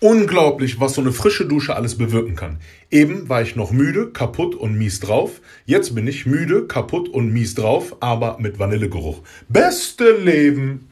Unglaublich, was so eine frische Dusche alles bewirken kann. Eben war ich noch müde, kaputt und mies drauf. Jetzt bin ich müde, kaputt und mies drauf, aber mit Vanillegeruch. Beste Leben!